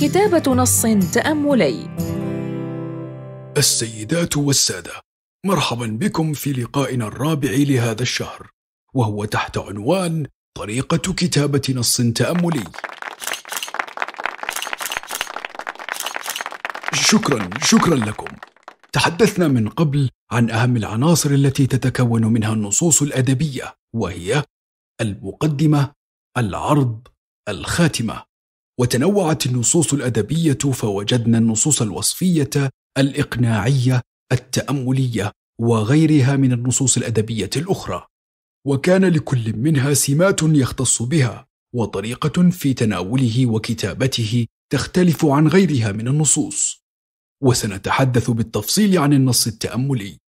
كتابة نص تأملي السيدات والسادة مرحبا بكم في لقائنا الرابع لهذا الشهر وهو تحت عنوان طريقة كتابة نص تأملي شكرا شكرا لكم تحدثنا من قبل عن أهم العناصر التي تتكون منها النصوص الأدبية وهي المقدمة العرض الخاتمة وتنوعت النصوص الادبيه فوجدنا النصوص الوصفيه الاقناعيه التامليه وغيرها من النصوص الادبيه الاخرى وكان لكل منها سمات يختص بها وطريقه في تناوله وكتابته تختلف عن غيرها من النصوص وسنتحدث بالتفصيل عن النص التاملي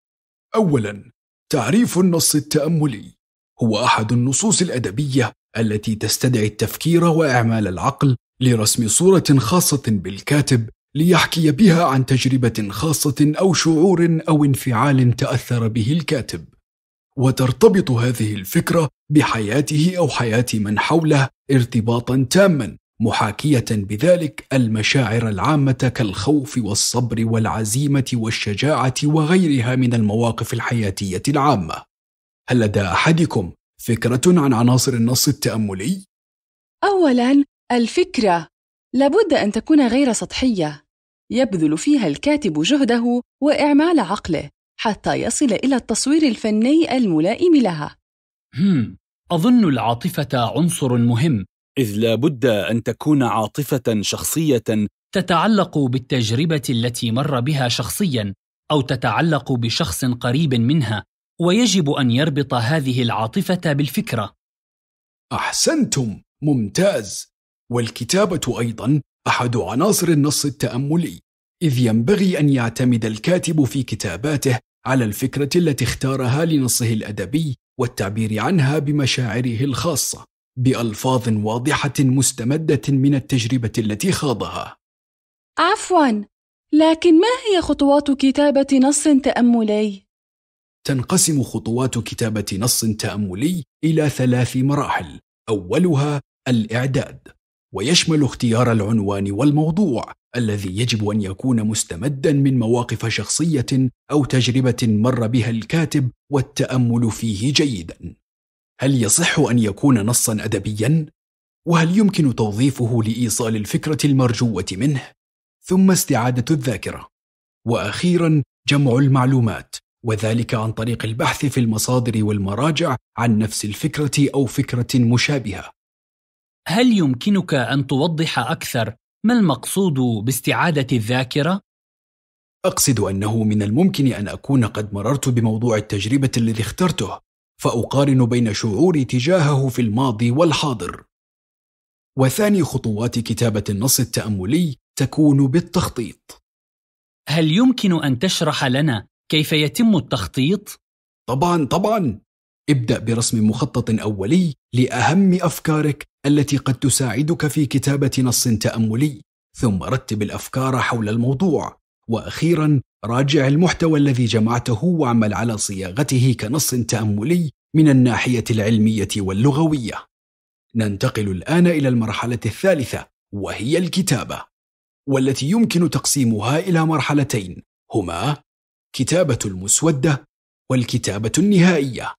اولا تعريف النص التاملي هو احد النصوص الادبيه التي تستدعي التفكير واعمال العقل لرسم صورة خاصة بالكاتب ليحكي بها عن تجربة خاصة أو شعور أو انفعال تأثر به الكاتب. وترتبط هذه الفكرة بحياته أو حياة من حوله ارتباطا تاما محاكية بذلك المشاعر العامة كالخوف والصبر والعزيمة والشجاعة وغيرها من المواقف الحياتية العامة. هل لدى أحدكم فكرة عن عناصر النص التأملي؟ أولاً الفكرة لابد أن تكون غير سطحية يبذل فيها الكاتب جهده وإعمال عقله حتى يصل إلى التصوير الفني الملائم لها هم. أظن العاطفة عنصر مهم إذ لابد أن تكون عاطفة شخصية تتعلق بالتجربة التي مر بها شخصيا أو تتعلق بشخص قريب منها ويجب أن يربط هذه العاطفة بالفكرة أحسنتم ممتاز والكتابة أيضا أحد عناصر النص التأملي إذ ينبغي أن يعتمد الكاتب في كتاباته على الفكرة التي اختارها لنصه الأدبي والتعبير عنها بمشاعره الخاصة بألفاظ واضحة مستمدة من التجربة التي خاضها. عفواً، لكن ما هي خطوات كتابة نص تأملي؟ تنقسم خطوات كتابة نص تأملي إلى ثلاث مراحل، أولها الإعداد، ويشمل اختيار العنوان والموضوع الذي يجب ان يكون مستمدا من مواقف شخصيه او تجربه مر بها الكاتب والتامل فيه جيدا هل يصح ان يكون نصا ادبيا وهل يمكن توظيفه لايصال الفكره المرجوه منه ثم استعاده الذاكره واخيرا جمع المعلومات وذلك عن طريق البحث في المصادر والمراجع عن نفس الفكره او فكره مشابهه هل يمكنك أن توضح أكثر ما المقصود باستعادة الذاكرة؟ أقصد أنه من الممكن أن أكون قد مررت بموضوع التجربة الذي اخترته، فأقارن بين شعوري تجاهه في الماضي والحاضر. وثاني خطوات كتابة النص التأملي تكون بالتخطيط. هل يمكن أن تشرح لنا كيف يتم التخطيط؟ طبعا طبعا ابدأ برسم مخطط أولي لأهم أفكارك التي قد تساعدك في كتابة نص تأملي، ثم رتب الأفكار حول الموضوع، وأخيرا راجع المحتوى الذي جمعته واعمل على صياغته كنص تأملي من الناحية العلمية واللغوية. ننتقل الآن إلى المرحلة الثالثة وهي الكتابة، والتي يمكن تقسيمها إلى مرحلتين هما كتابة المسودة والكتابة النهائية.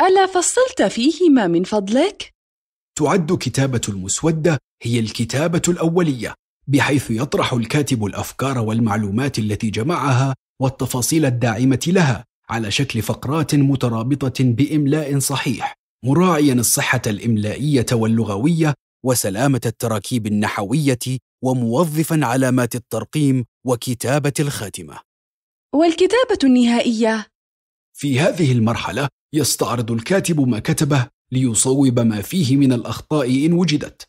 ألا فصلت فيهما من فضلك؟ تعد كتابة المسودة هي الكتابة الأولية بحيث يطرح الكاتب الأفكار والمعلومات التي جمعها والتفاصيل الداعمة لها على شكل فقرات مترابطة بإملاء صحيح مراعيا الصحة الإملائية واللغوية وسلامة التراكيب النحوية وموظفا علامات الترقيم وكتابة الخاتمة. والكتابة النهائية في هذه المرحلة يستعرض الكاتب ما كتبه ليصوب ما فيه من الأخطاء إن وجدت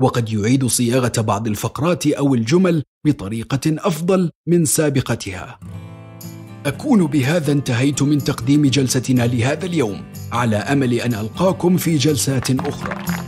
وقد يعيد صياغة بعض الفقرات أو الجمل بطريقة أفضل من سابقتها أكون بهذا انتهيت من تقديم جلستنا لهذا اليوم على أمل أن ألقاكم في جلسات أخرى